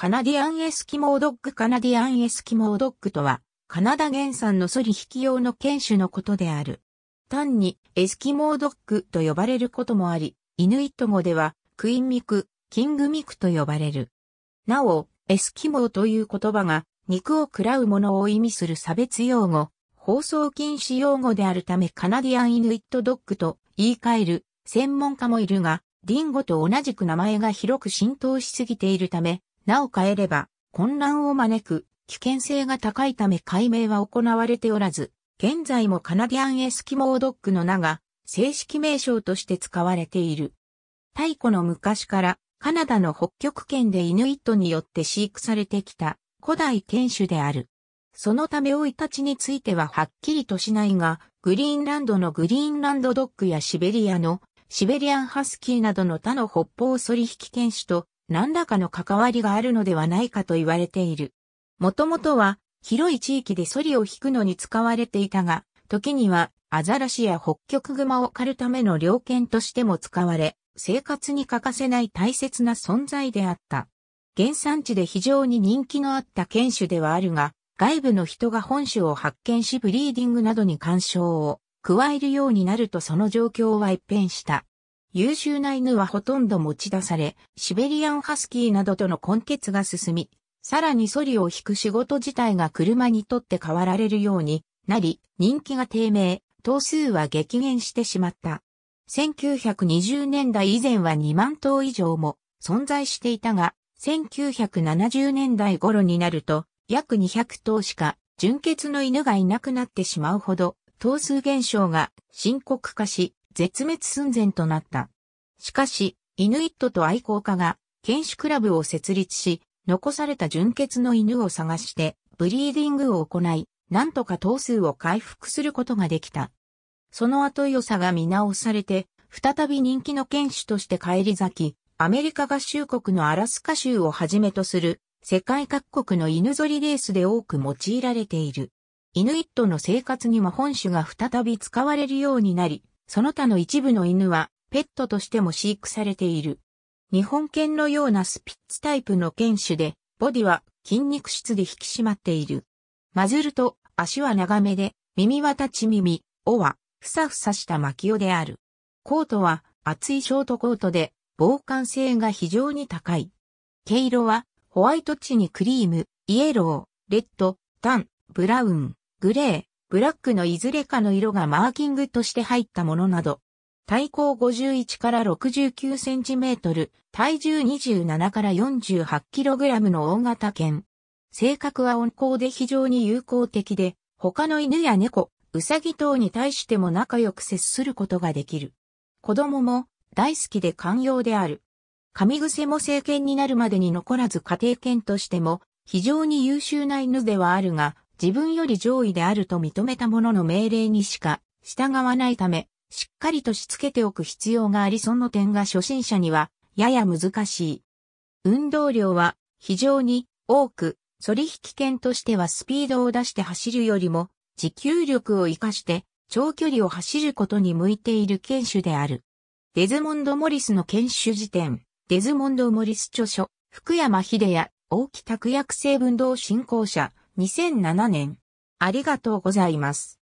カナディアンエスキモードッグカナディアンエスキモードッグとは、カナダ原産のソリ引き用の犬種のことである。単にエスキモードッグと呼ばれることもあり、イヌイット語ではクインミク、キングミクと呼ばれる。なお、エスキモーという言葉が肉を食らうものを意味する差別用語、放送禁止用語であるためカナディアンイヌイットドッグと言い換える専門家もいるが、リンゴと同じく名前が広く浸透しすぎているため、なお変えれば、混乱を招く危険性が高いため解明は行われておらず、現在もカナディアンエスキモードッグの名が正式名称として使われている。太古の昔からカナダの北極圏でイヌイットによって飼育されてきた古代犬種である。そのため老い立ちについてははっきりとしないが、グリーンランドのグリーンランドドッグやシベリアのシベリアンハスキーなどの他の北方反引き犬種と何らかの関わりがあるのではないかと言われている。もともとは広い地域でソリを引くのに使われていたが、時にはアザラシやホッキョクグマを狩るための猟犬としても使われ、生活に欠かせない大切な存在であった。原産地で非常に人気のあった犬種ではあるが、外部の人が本種を発見しブリーディングなどに干渉を加えるようになるとその状況は一変した。優秀な犬はほとんど持ち出され、シベリアンハスキーなどとの混血が進み、さらにソリを引く仕事自体が車にとって変わられるようになり、人気が低迷、頭数は激減してしまった。1920年代以前は2万頭以上も存在していたが、1970年代頃になると、約200頭しか純血の犬がいなくなってしまうほど、頭数減少が深刻化し、絶滅寸前となった。しかし、イヌイットと愛好家が、犬種クラブを設立し、残された純血の犬を探して、ブリーディングを行い、なんとか頭数を回復することができた。その後良さが見直されて、再び人気の犬種として返り咲き、アメリカ合衆国のアラスカ州をはじめとする、世界各国の犬ぞりレースで多く用いられている。イヌイットの生活には本種が再び使われるようになり、その他の一部の犬はペットとしても飼育されている。日本犬のようなスピッツタイプの犬種で、ボディは筋肉質で引き締まっている。マズルと足は長めで、耳は立ち耳、尾はふさふさした巻き尾である。コートは厚いショートコートで、防寒性が非常に高い。毛色はホワイト地にクリーム、イエロー、レッド、タン、ブラウン、グレー、ブラックのいずれかの色がマーキングとして入ったものなど、体高51から69センチメートル、体重27から48キログラムの大型犬。性格は温厚で非常に友好的で、他の犬や猫、ウサギ等に対しても仲良く接することができる。子供も大好きで寛容である。噛み癖も政犬になるまでに残らず家庭犬としても非常に優秀な犬ではあるが、自分より上位であると認めた者の命令にしか従わないため、しっかりとしつけておく必要がありその点が初心者にはやや難しい。運動量は非常に多く、反り引き剣としてはスピードを出して走るよりも持久力を活かして長距離を走ることに向いている剣種である。デズモンド・モリスの剣種辞典、デズモンド・モリス著書、福山秀也、大木拓役成分動振興者、2007年。ありがとうございます。